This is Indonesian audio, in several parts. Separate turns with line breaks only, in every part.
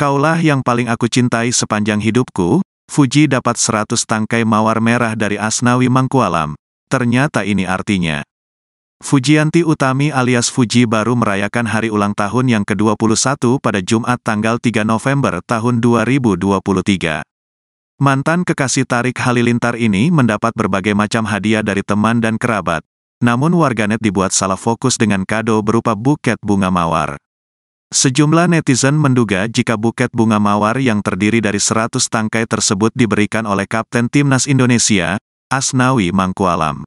Kaulah yang paling aku cintai sepanjang hidupku, Fuji dapat 100 tangkai mawar merah dari Asnawi Mangkualam. Ternyata ini artinya. Fujianti Utami alias Fuji baru merayakan hari ulang tahun yang ke-21 pada Jumat tanggal 3 November tahun 2023. Mantan kekasih Tarik Halilintar ini mendapat berbagai macam hadiah dari teman dan kerabat. Namun warganet dibuat salah fokus dengan kado berupa buket bunga mawar. Sejumlah netizen menduga jika buket bunga mawar yang terdiri dari 100 tangkai tersebut diberikan oleh Kapten Timnas Indonesia, Asnawi Mangkualam.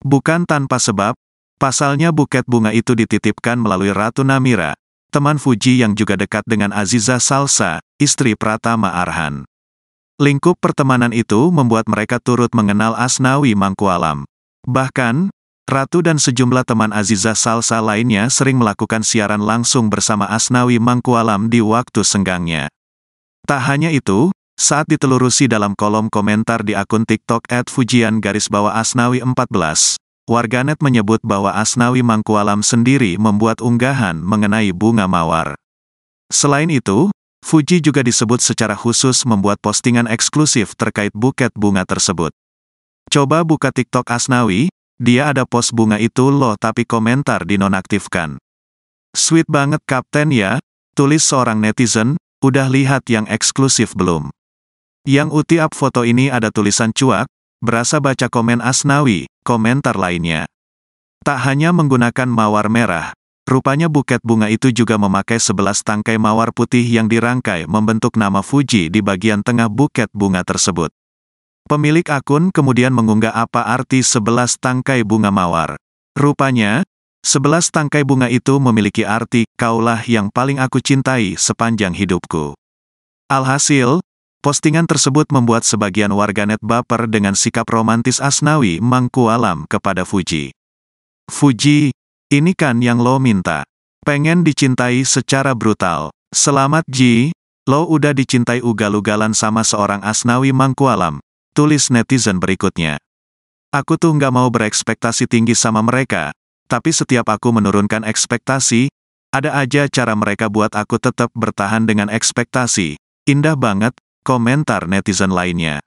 Bukan tanpa sebab, pasalnya buket bunga itu dititipkan melalui Ratu Namira, teman Fuji yang juga dekat dengan Aziza Salsa, istri Pratama Arhan. Lingkup pertemanan itu membuat mereka turut mengenal Asnawi Mangkualam. Bahkan, Ratu dan sejumlah teman Aziza Salsa lainnya sering melakukan siaran langsung bersama Asnawi Mangkualam di waktu senggangnya. Tak hanya itu, saat ditelurusi dalam kolom komentar di akun TikTok at Fujian garis bawah Asnawi 14, warganet menyebut bahwa Asnawi Mangkualam sendiri membuat unggahan mengenai bunga mawar. Selain itu, Fuji juga disebut secara khusus membuat postingan eksklusif terkait buket bunga tersebut. Coba buka TikTok Asnawi, dia ada pos bunga itu loh tapi komentar dinonaktifkan. Sweet banget kapten ya, tulis seorang netizen, udah lihat yang eksklusif belum? Yang uti up foto ini ada tulisan cuak, berasa baca komen Asnawi, komentar lainnya. Tak hanya menggunakan mawar merah, rupanya buket bunga itu juga memakai 11 tangkai mawar putih yang dirangkai membentuk nama Fuji di bagian tengah buket bunga tersebut. Pemilik akun kemudian mengunggah apa arti 11 tangkai bunga mawar. Rupanya, 11 tangkai bunga itu memiliki arti, kaulah yang paling aku cintai sepanjang hidupku. Alhasil, postingan tersebut membuat sebagian warganet baper dengan sikap romantis Asnawi Mangku Alam kepada Fuji. Fuji, ini kan yang lo minta. Pengen dicintai secara brutal. Selamat Ji, lo udah dicintai ugal-ugalan sama seorang Asnawi Mangku Alam. Tulis netizen berikutnya. Aku tuh nggak mau berekspektasi tinggi sama mereka, tapi setiap aku menurunkan ekspektasi, ada aja cara mereka buat aku tetap bertahan dengan ekspektasi. Indah banget, komentar netizen lainnya.